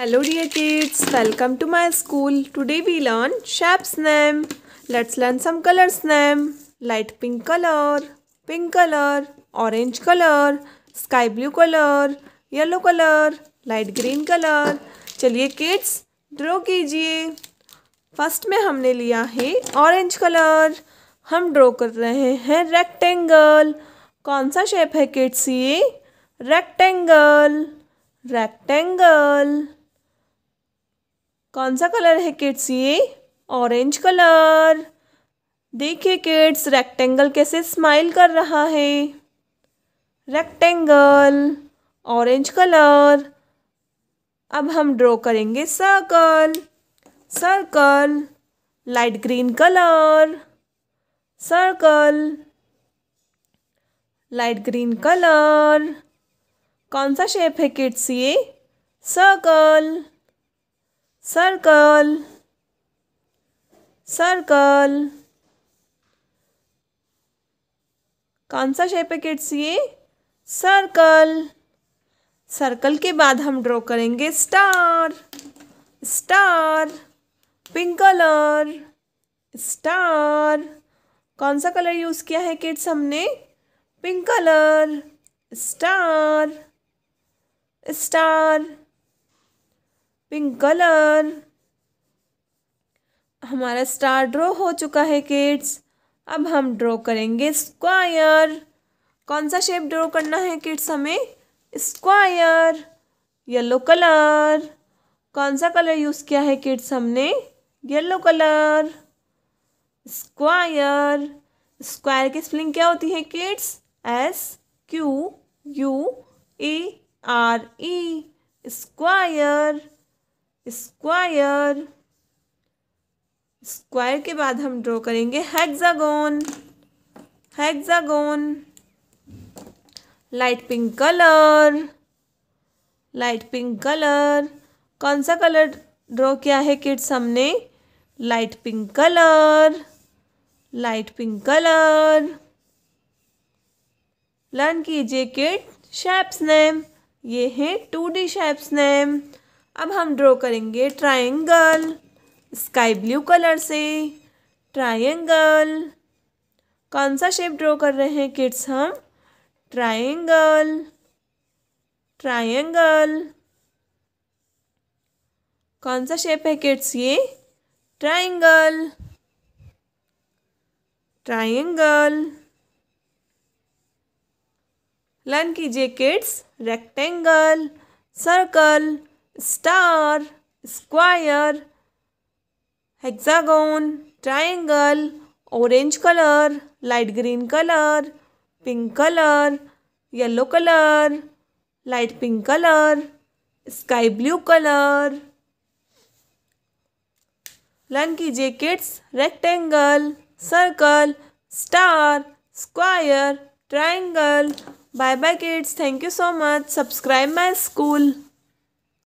Hello dear kids welcome to my school today we learn shapes name let's learn some colours name light pink colour pink colour orange colour sky blue colour yellow colour light green colour चलिए kids draw कीजिए first में हमने लिया है orange colour हम draw कर रहे हैं रेक्टेंगल कौन सा शेप है किड्स ये रेक्टेंगल रेक्टेंगल कौन सा कलर है किड्स ये ऑरेंज कलर देखिए किड्स रेक्टेंगल कैसे स्माइल कर रहा है रेक्टेंगल ऑरेंज कलर अब हम ड्रॉ करेंगे circle circle light green colour circle light green colour कौन सा शेप है किड्स ये सर्कल सर्कल सर्कल कौन सा शेप है किड्स ये सर्कल सर्कल के बाद हम ड्रॉ करेंगे star star pink colour star कौन सा कलर यूज़ किया है किड्स हमने pink colour star star pink colour हमारा स्टार ड्रॉ हो चुका है किड्स अब हम ड्रॉ करेंगे स्क्वायर कौन सा शेप ड्रॉ करना है किड्स हमें स्क्वायर येलो कलर कौन सा कलर यूज़ किया है किड्स हमने येलो कलर स्क्वायर स्क्वायर की स्पेलिंग क्या होती है kids S Q U A R E square square square के बाद हम ड्रॉ करेंगे hexagon hexagon light pink colour light pink colour कौन सा कलर ड्रॉ किया है किड्स हमने light pink colour light pink colour learn कीजिए किड शेप्स नेम ये है टू डी शेप्स नेम अब हम ड्रॉ करेंगे ट्रायंगल स्काई ब्लू कलर से ट्रायंगल कौन सा शेप ड्रॉ कर रहे हैं किड्स हम ट्रायंगल ट्रायंगल कौन सा शेप है किड्स ये ट्रायंगल ट्रायंगल लर्न कीजिए kids rectangle circle star, square, hexagon, triangle, orange color, light green color, pink color, yellow color, light pink color, sky blue color. Learn कीजिए kids rectangle circle star square triangle bye bye kids thank you so much subscribe my school